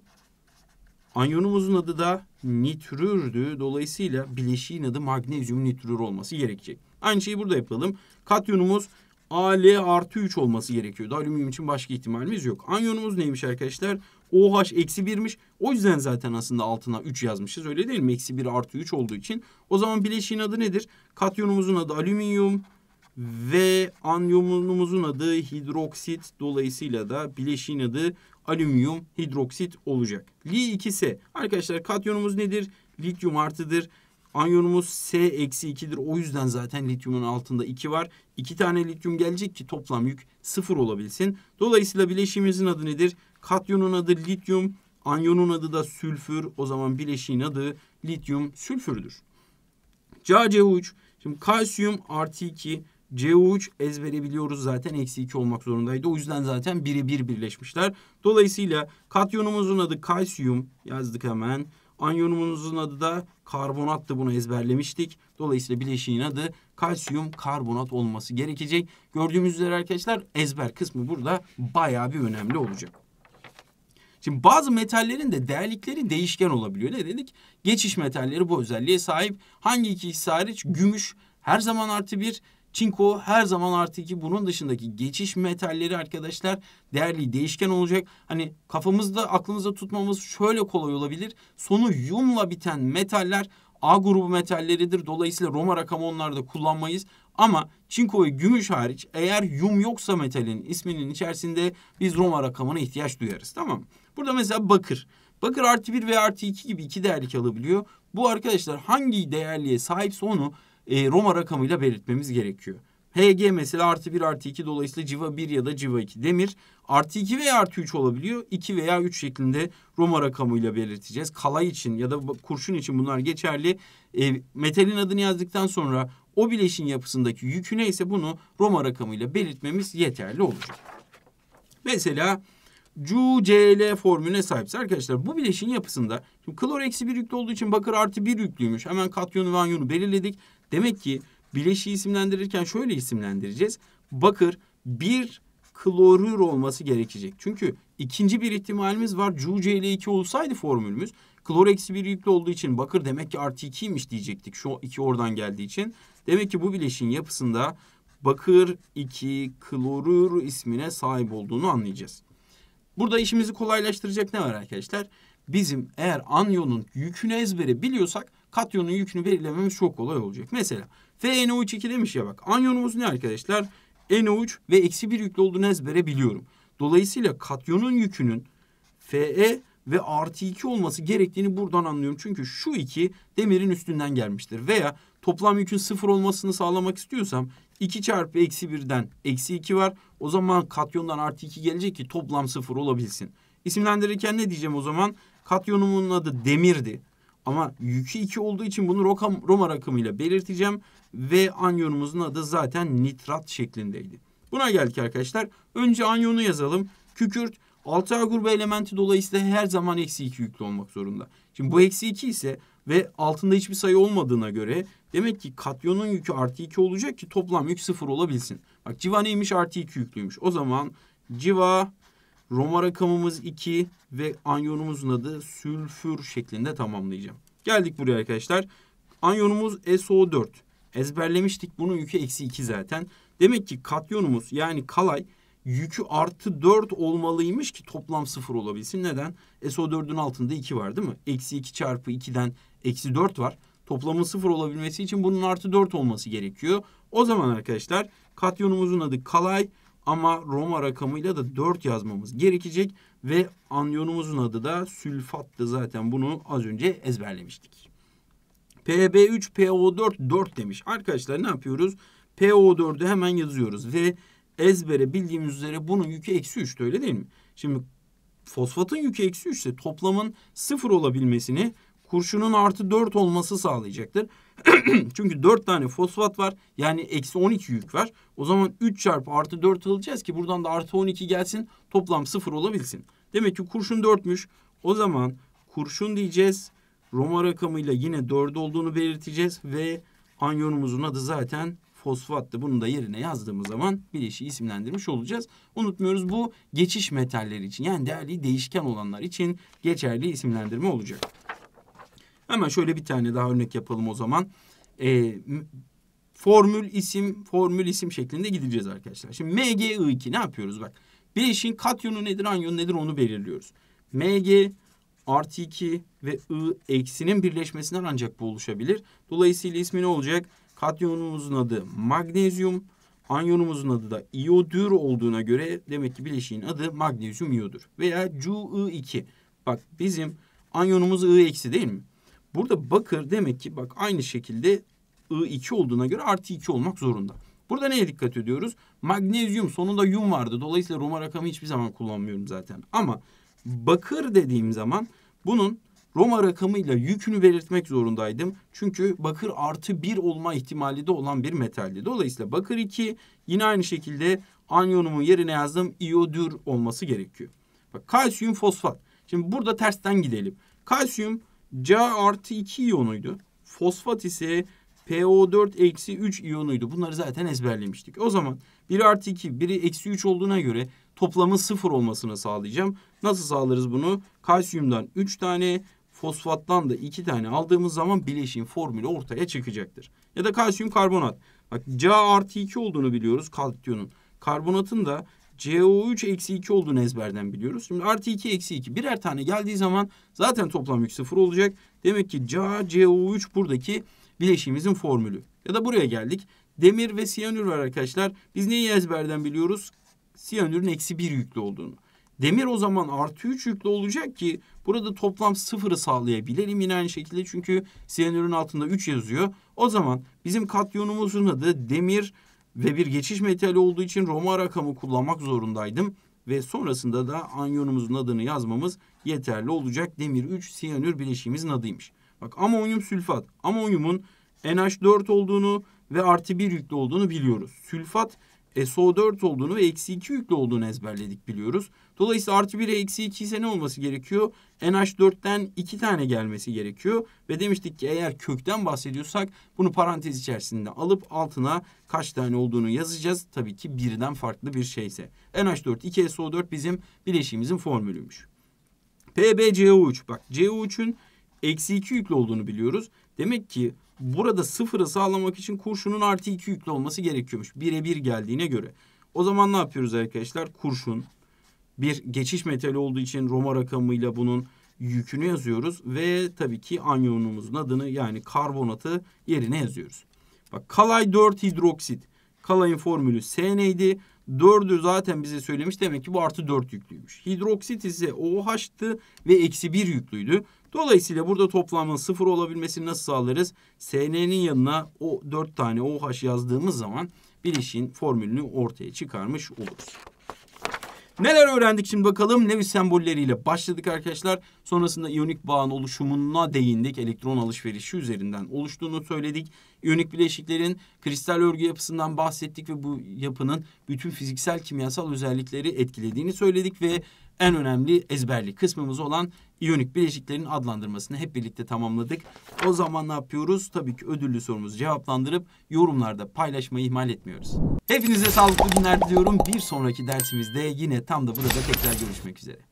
A: Anyonumuzun adı da nitrürdü. Dolayısıyla bileşiğin adı magnezyum nitrür olması gerekecek. Aynı şeyi burada yapalım. Katyonumuz Al artı 3 olması gerekiyordu. Alüminyum için başka ihtimalimiz yok. Anyonumuz neymiş arkadaşlar? OH eksi 1'miş. O yüzden zaten aslında altına 3 yazmışız. Öyle değil mi? Eksi 1 artı 3 olduğu için. O zaman bileşiğin adı nedir? Katyonumuzun adı alüminyum ve anyonumuzun adı hidroksit. Dolayısıyla da bileşiğin adı alüminyum hidroksit olacak. Li 2S arkadaşlar katyonumuz nedir? Lityum artıdır. Anyonumuz S eksi 2'dir. O yüzden zaten lityumun altında 2 var. 2 tane lityum gelecek ki toplam yük 0 olabilsin. Dolayısıyla bileşiğimizin adı nedir? Katyonun adı lityum. Anyonun adı da sülfür. O zaman bileşiğin adı lityum sülfürdür. CaCO3. Şimdi kalsiyum artı 2 C 3 ezbere biliyoruz zaten eksi 2 olmak zorundaydı. O yüzden zaten biri bir birleşmişler. Dolayısıyla katyonumuzun adı kalsiyum yazdık hemen. Anyonumuzun adı da karbonattı bunu ezberlemiştik. Dolayısıyla bileşiğin adı kalsiyum karbonat olması gerekecek. Gördüğümüz üzere arkadaşlar ezber kısmı burada baya bir önemli olacak. Şimdi bazı metallerin de değerlikleri değişken olabiliyor. Ne dedik? Geçiş metalleri bu özelliğe sahip. Hangi ikisi hariç? Gümüş her zaman artı bir Çinko her zaman artı iki bunun dışındaki geçiş metalleri arkadaşlar değerli değişken olacak. Hani kafamızda aklımızda tutmamız şöyle kolay olabilir. Sonu yumla biten metaller A grubu metalleridir. Dolayısıyla Roma rakamı onlarda kullanmayız. Ama çinko ve gümüş hariç eğer yum yoksa metalin isminin içerisinde biz Roma rakamına ihtiyaç duyarız. Tamam Burada mesela bakır. Bakır artı bir ve artı iki gibi iki değerlik alabiliyor. Bu arkadaşlar hangi değerliğe sahipse onu e, Roma rakamıyla belirtmemiz gerekiyor. HG mesela artı 1 artı 2 dolayısıyla civa 1 ya da civa 2 demir. Artı 2 veya artı 3 olabiliyor. 2 veya 3 şeklinde Roma rakamıyla belirteceğiz. Kalay için ya da kurşun için bunlar geçerli. E, metalin adını yazdıktan sonra o bileşin yapısındaki yükü neyse bunu Roma rakamıyla belirtmemiz yeterli olacak. Mesela CuCl formülüne sahipse arkadaşlar bu bileşin yapısında şimdi klor eksi bir yüklü olduğu için bakır artı bir yüklüymüş. Hemen katyonu ve anyonu belirledik. Demek ki bileşiği isimlendirirken şöyle isimlendireceğiz. Bakır bir klorür olması gerekecek. Çünkü ikinci bir ihtimalimiz var. CuCl2 olsaydı formülümüz klor eksi bir yüklü olduğu için bakır demek ki artı 2'ymiş diyecektik. Şu 2 oradan geldiği için. Demek ki bu bileşin yapısında bakır 2 klorür ismine sahip olduğunu anlayacağız. Burada işimizi kolaylaştıracak ne var arkadaşlar? Bizim eğer anyonun yükünü ezbere biliyorsak katyonun yükünü belirlememiz çok kolay olacak. Mesela FNO3 demiş ya bak anyonumuz ne arkadaşlar? NO3 ve eksi bir yüklü olduğunu ezbere biliyorum. Dolayısıyla katyonun yükünün Fe ve artı 2 olması gerektiğini buradan anlıyorum. Çünkü şu iki demirin üstünden gelmiştir. Veya toplam yükün sıfır olmasını sağlamak istiyorsam 2 çarpı eksi birden eksi 2 var. O zaman katyondan artı 2 gelecek ki toplam sıfır olabilsin. İsimlendirirken ne diyeceğim o zaman? Katyonumun adı demirdi. Ama yükü 2 olduğu için bunu Roma, Roma rakamıyla belirteceğim. Ve anyonumuzun adı zaten nitrat şeklindeydi. Buna geldik arkadaşlar. Önce anyonu yazalım. Kükürt 6 A grubu elementi dolayısıyla her zaman eksi 2 yüklü olmak zorunda. Şimdi bu eksi 2 ise ve altında hiçbir sayı olmadığına göre demek ki katyonun yükü artı 2 olacak ki toplam yük 0 olabilsin. Bak civa neymiş artı 2 yüklüymüş. O zaman civa Roma rakamımız 2 ve anyonumuzun adı sülfür şeklinde tamamlayacağım. Geldik buraya arkadaşlar. Anyonumuz SO4. Ezberlemiştik bunun yükü eksi 2 zaten. Demek ki katyonumuz yani kalay yükü artı 4 olmalıymış ki toplam 0 olabilsin. Neden? SO4'ün altında 2 var değil mi? Eksi 2 çarpı 2'den eksi 4 var. Toplamın 0 olabilmesi için bunun artı 4 olması gerekiyor. O zaman arkadaşlar katyonumuzun adı kalay ama Roma rakamıyla da 4 yazmamız gerekecek ve anyonumuzun adı da sülfattı zaten bunu az önce ezberlemiştik. PB3, PO4, 4 demiş. Arkadaşlar ne yapıyoruz? PO4'ü hemen yazıyoruz ve ezbere bildiğimiz üzere bunun yükü eksi 3'tü öyle değil mi? Şimdi fosfatın yükü eksi 3 ise toplamın 0 olabilmesini kurşunun artı 4 olması sağlayacaktır. Çünkü 4 tane fosfat var. Yani eksi 12 yük var. O zaman 3 çarpı artı 4 alacağız ki buradan da artı 12 gelsin. Toplam 0 olabilsin. Demek ki kurşun 4'müş. O zaman kurşun diyeceğiz. Roma rakamıyla yine 4 olduğunu belirteceğiz. Ve anyonumuzun adı zaten fosfattı. Bunu da yerine yazdığımız zaman bir işi isimlendirmiş olacağız. Unutmuyoruz bu geçiş metaller için yani değerli değişken olanlar için geçerli isimlendirme olacak. Hemen şöyle bir tane daha örnek yapalım o zaman. E, formül isim, formül isim şeklinde gideceğiz arkadaşlar. Şimdi MgI2 ne yapıyoruz bak. Bileşin katyonu nedir, anyonu nedir onu belirliyoruz. Mg artı 2 ve I eksinin birleşmesinden ancak bu oluşabilir. Dolayısıyla ismi ne olacak? Katyonumuzun adı magnezyum. Anyonumuzun adı da iodür olduğuna göre demek ki bileşiğin adı magnezyum iodür Veya Cu2. Bak bizim anyonumuz I eksi değil mi? Burada bakır demek ki bak aynı şekilde I2 olduğuna göre artı 2 olmak zorunda. Burada neye dikkat ediyoruz? Magnezyum sonunda yum vardı. Dolayısıyla Roma rakamı hiçbir zaman kullanmıyorum zaten. Ama bakır dediğim zaman bunun Roma rakamıyla yükünü belirtmek zorundaydım. Çünkü bakır artı 1 olma ihtimali de olan bir metaldi. Dolayısıyla bakır 2 yine aynı şekilde anyonumun yerine yazdım iodür olması gerekiyor. Bak, kalsiyum fosfat. Şimdi burada tersten gidelim. Kalsiyum Ca artı 2 iyonuydu. Fosfat ise PO4 eksi 3 iyonuydu. Bunları zaten ezberlemiştik. O zaman 1 artı 2, biri eksi 3 olduğuna göre toplamı 0 olmasını sağlayacağım. Nasıl sağlarız bunu? Kalsiyumdan 3 tane, fosfattan da 2 tane aldığımız zaman bileşin formülü ortaya çıkacaktır. Ya da kalsiyum karbonat. Bak C artı 2 olduğunu biliyoruz Kalsiyumun Karbonatın da CO3 eksi 2 olduğunu ezberden biliyoruz. Şimdi artı 2 eksi 2 birer tane geldiği zaman zaten toplam yük sıfır olacak. Demek ki CaCO3 buradaki bileşiğimizin formülü. Ya da buraya geldik. Demir ve siyanür var arkadaşlar. Biz neyi ezberden biliyoruz? Siyanürün eksi 1 yüklü olduğunu. Demir o zaman artı 3 yüklü olacak ki burada toplam sıfırı sağlayabilirim yine aynı şekilde. Çünkü siyanürün altında 3 yazıyor. O zaman bizim katyonumuzun adı demir ve bir geçiş metali olduğu için Roma rakamı kullanmak zorundaydım ve sonrasında da anyonumuzun adını yazmamız yeterli olacak. Demir 3 siyanür bileşiğimizin adıymış. Bak amonyum sülfat. Amonyumun NH4 olduğunu ve artı 1 yüklü olduğunu biliyoruz. Sülfat SO4 olduğunu ve eksi 2 yüklü olduğunu ezberledik biliyoruz. Dolayısıyla artı 1'e eksi 2 ise ne olması gerekiyor? NH4'ten 2 tane gelmesi gerekiyor. Ve demiştik ki eğer kökten bahsediyorsak bunu parantez içerisinde alıp altına kaç tane olduğunu yazacağız. Tabii ki birden farklı bir şeyse. NH4 2SO4 bizim bileşiğimizin formülüymüş. PBCO3 bak CO3'ün eksi 2 yüklü olduğunu biliyoruz. Demek ki burada sıfırı sağlamak için kurşunun artı 2 yüklü olması gerekiyormuş. Birebir geldiğine göre. O zaman ne yapıyoruz arkadaşlar? Kurşun bir geçiş metali olduğu için Roma rakamıyla bunun yükünü yazıyoruz. Ve tabii ki anyonumuzun adını yani karbonatı yerine yazıyoruz. Bak kalay 4 hidroksit. Kalayın formülü S neydi? 4'ü zaten bize söylemiş. Demek ki bu artı 4 yüklüymüş. Hidroksit ise OH'tı ve eksi 1 yüklüydü. Dolayısıyla burada toplamın sıfır olabilmesini nasıl sağlarız? SN'nin yanına o dört tane OH yazdığımız zaman bir işin formülünü ortaya çıkarmış oluruz. Neler öğrendik şimdi bakalım. Nevi sembolleriyle başladık arkadaşlar. Sonrasında iyonik bağın oluşumuna değindik. Elektron alışverişi üzerinden oluştuğunu söyledik. İyonik bileşiklerin kristal örgü yapısından bahsettik ve bu yapının bütün fiziksel kimyasal özellikleri etkilediğini söyledik ve en önemli ezberli kısmımız olan iyonik bileşiklerin adlandırmasını hep birlikte tamamladık. O zaman ne yapıyoruz? Tabii ki ödüllü sorumuzu cevaplandırıp yorumlarda paylaşmayı ihmal etmiyoruz. Hepinize sağlıklı günler diliyorum. Bir sonraki dersimizde yine tam da burada tekrar görüşmek üzere.